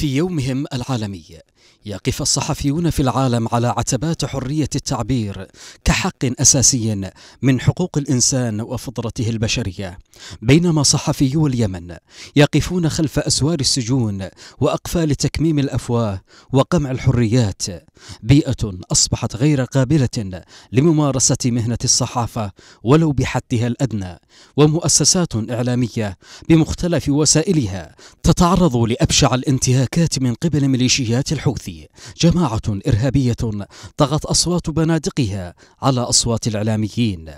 في يومهم العالمي يقف الصحفيون في العالم على عتبات حريه التعبير كحق اساسي من حقوق الانسان وفطرته البشريه بينما صحفيو اليمن يقفون خلف اسوار السجون واقفال تكميم الافواه وقمع الحريات بيئه اصبحت غير قابله لممارسه مهنه الصحافه ولو بحدها الادنى ومؤسسات اعلاميه بمختلف وسائلها تتعرض لأبشع الانتهاكات من قبل ميليشيات الحوثي جماعة إرهابية طغت أصوات بنادقها على أصوات الإعلاميين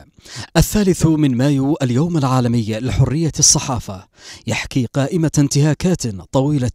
الثالث من مايو اليوم العالمي لحرية الصحافة يحكي قائمة انتهاكات طويلة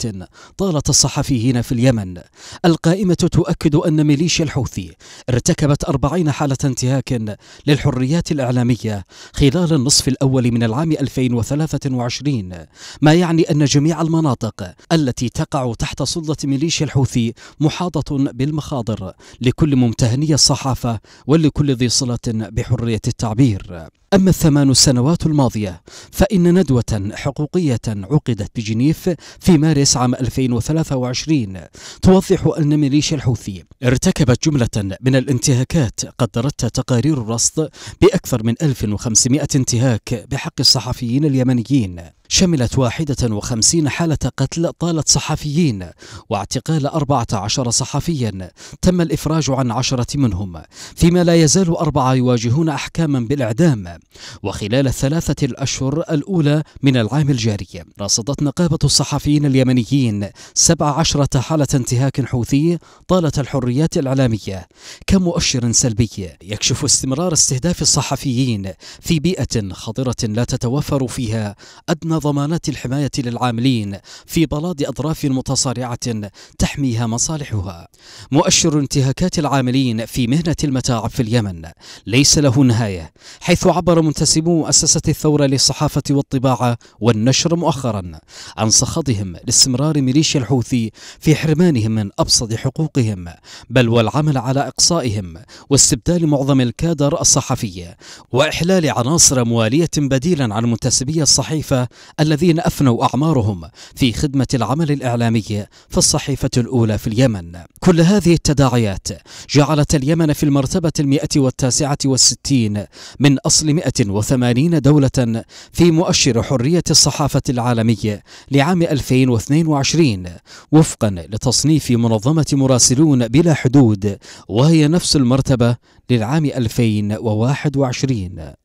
طالت الصحفيين في اليمن القائمة تؤكد أن ميليشيا الحوثي ارتكبت أربعين حالة انتهاك للحريات الإعلامية خلال النصف الأول من العام 2023 ما يعني أن جميع المناطق التي تقع تحت سلطة ميليشيا الحوثي محاطة بالمخاضر لكل ممتهني الصحافة ولكل ذي صلة بحرية التعبير أما الثمان السنوات الماضية فإن ندوة حقوقية عقدت بجنيف في مارس عام 2023 توضح أن ميليشيا الحوثي ارتكبت جملة من الانتهاكات قدرتها تقارير الرصد بأكثر من 1500 انتهاك بحق الصحفيين اليمنيين شملت 51 حالة قتل طالت صحفيين واعتقال 14 صحفيا تم الإفراج عن عشرة منهم فيما لا يزال أربعة يواجهون أحكاما بالإعدام وخلال الثلاثة الأشهر الأولى من العام الجاري رصدت نقابة الصحفيين اليمنيين 17 حالة انتهاك حوثي طالت الحريات الإعلامية كمؤشر سلبي يكشف استمرار استهداف الصحفيين في بيئة خطرة لا تتوفر فيها أدنى ضمانات الحماية للعاملين في بلاد أطراف متصارعة تحميها مصالحها مؤشر انتهاكات العاملين في مهنة المتاعب في اليمن ليس له نهاية حيث عبر أخبر منتسبو مؤسسة الثورة للصحافة والطباعة والنشر مؤخرا عن سخطهم لاستمرار ميليشيا الحوثي في حرمانهم من أبسط حقوقهم بل والعمل على إقصائهم واستبدال معظم الكادر الصحفي وإحلال عناصر موالية بديلا عن منتسبي الصحيفة الذين أفنوا أعمارهم في خدمة العمل الإعلامي في الصحيفة الأولى في اليمن كل هذه التداعيات جعلت اليمن في المرتبة المئة والتاسعة والستين من أصل 180 دولة في مؤشر حرية الصحافة العالمي لعام 2022 وفقا لتصنيف منظمة مراسلون بلا حدود وهي نفس المرتبة للعام 2021